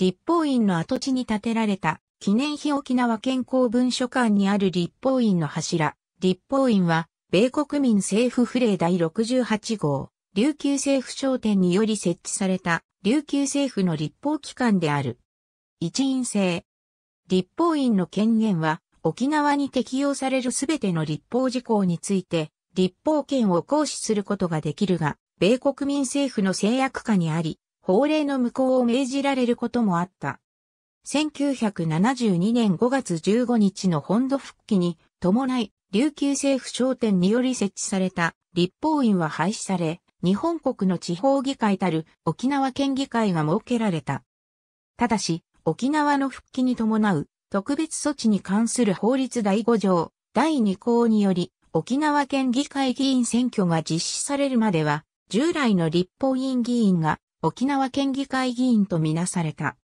立法院の跡地に建てられた記念碑沖縄健康文書館にある立法院の柱。立法院は、米国民政府府令第68号、琉球政府商店により設置された、琉球政府の立法機関である。一院制。立法院の権限は、沖縄に適用されるすべての立法事項について、立法権を行使することができるが、米国民政府の制約下にあり、法令の無効を命じられることもあった。1972年5月15日の本土復帰に伴い、琉球政府商店により設置された立法院は廃止され、日本国の地方議会たる沖縄県議会が設けられた。ただし、沖縄の復帰に伴う特別措置に関する法律第5条、第2項により、沖縄県議会議員選挙が実施されるまでは、従来の立法院議員が沖縄県議会議員とみなされた。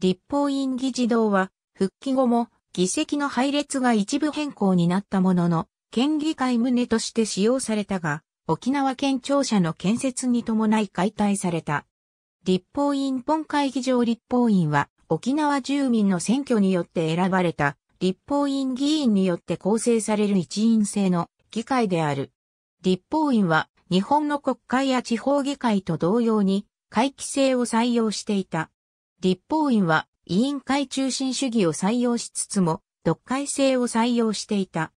立法院議事堂は、復帰後も議席の配列が一部変更になったものの、県議会旨として使用されたが、沖縄県庁舎の建設に伴い解体された。立法院本会議場立法院は、沖縄住民の選挙によって選ばれた立法院議員によって構成される一員制の議会である。立法院は日本の国会や地方議会と同様に会期制を採用していた。立法院は委員会中心主義を採用しつつも、読解制を採用していた。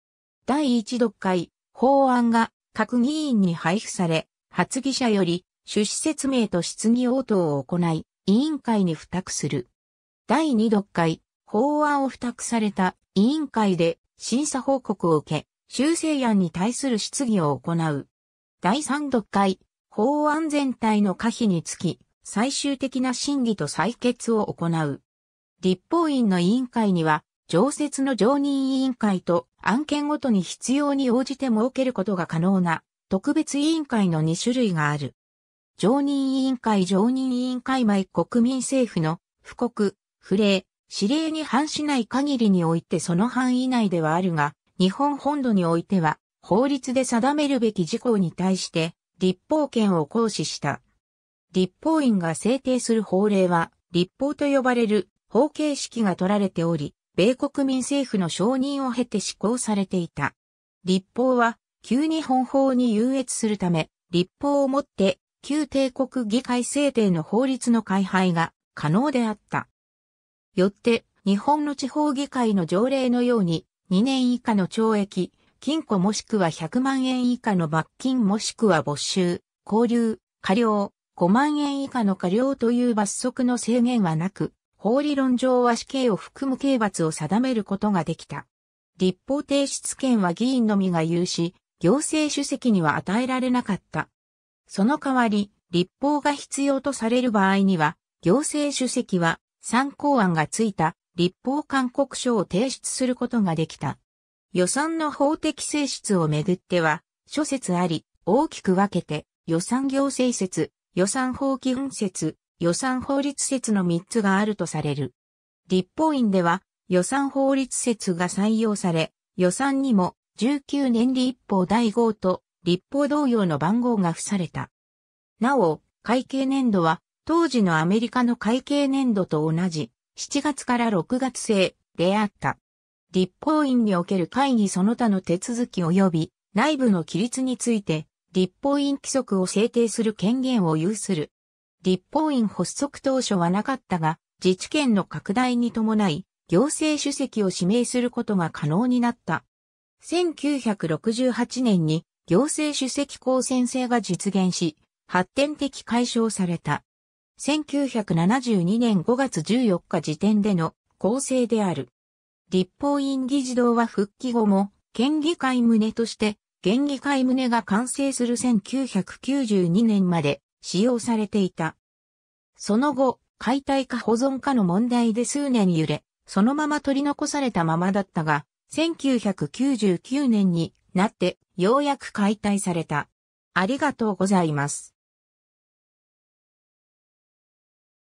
第一読解、法案が各議員に配布され、発議者より趣旨説明と質疑応答を行い、委員会に付託する。第二読解、法案を付託された委員会で審査報告を受け、修正案に対する質疑を行う。第三読解、法案全体の可否につき、最終的な審議と採決を行う。立法院の委員会には、常設の常任委員会と案件ごとに必要に応じて設けることが可能な特別委員会の2種類がある。常任委員会常任委員会前国民政府の布告、不礼、指令に反しない限りにおいてその範囲内ではあるが、日本本土においては法律で定めるべき事項に対して立法権を行使した。立法院が制定する法令は、立法と呼ばれる法形式が取られており、米国民政府の承認を経て施行されていた。立法は、旧日本法に優越するため、立法をもって、旧帝国議会制定の法律の改廃が可能であった。よって、日本の地方議会の条例のように、2年以下の懲役、金庫もしくは100万円以下の罰金もしくは没収、交留、過料、5万円以下の過料という罰則の制限はなく、法理論上は死刑を含む刑罰を定めることができた。立法提出権は議員のみが有し、行政主席には与えられなかった。その代わり、立法が必要とされる場合には、行政主席は参考案がついた立法勧告書を提出することができた。予算の法的性質をめぐっては、諸説あり、大きく分けて、予算行政説、予算法基本説、予算法律説の3つがあるとされる。立法院では、予算法律説が採用され、予算にも19年立法第5と立法同様の番号が付された。なお、会計年度は当時のアメリカの会計年度と同じ7月から6月制であった。立法院における会議その他の手続き及び内部の規律について、立法院規則を制定する権限を有する。立法院発足当初はなかったが、自治権の拡大に伴い、行政主席を指名することが可能になった。1968年に行政主席公選制が実現し、発展的解消された。1972年5月14日時点での公正である。立法院議事堂は復帰後も、県議会旨として、県議会旨が完成する1992年まで使用されていた。その後、解体か保存かの問題で数年揺れ、そのまま取り残されたままだったが、1999年になってようやく解体された。ありがとうございます。